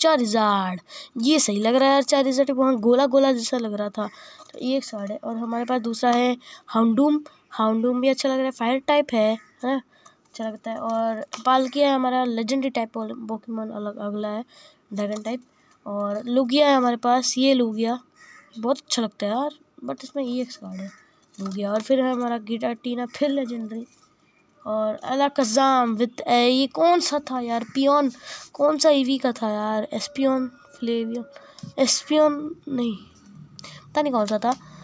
चार हजार ये सही लग रहा है यार हजार वहाँ गोला गोला जैसा लग रहा था तो ये एक शार्ड है और हमारे पास दूसरा है हाउंडूम हाउंडूम भी अच्छा लग रहा है फायर टाइप है है अच्छा लगता है और पालकिया है हमारा लेजेंडरी टाइप पोकेमोन अलग अगला है ड्रैगन टाइप और लुगिया है हमारे पास ये लुगिया बहुत अच्छा लगता है यार बट इसमें ये एक कार्ड है लुगिया और फिर है हमारा गीटा टीना फिर लेजेंडरी और अला कज़ाम विद ये कौन सा था यार पियोन कौन सा ईवी का था यार एसपियोन फ्लेवियन एसपियोन नहीं पता नहीं कौन सा था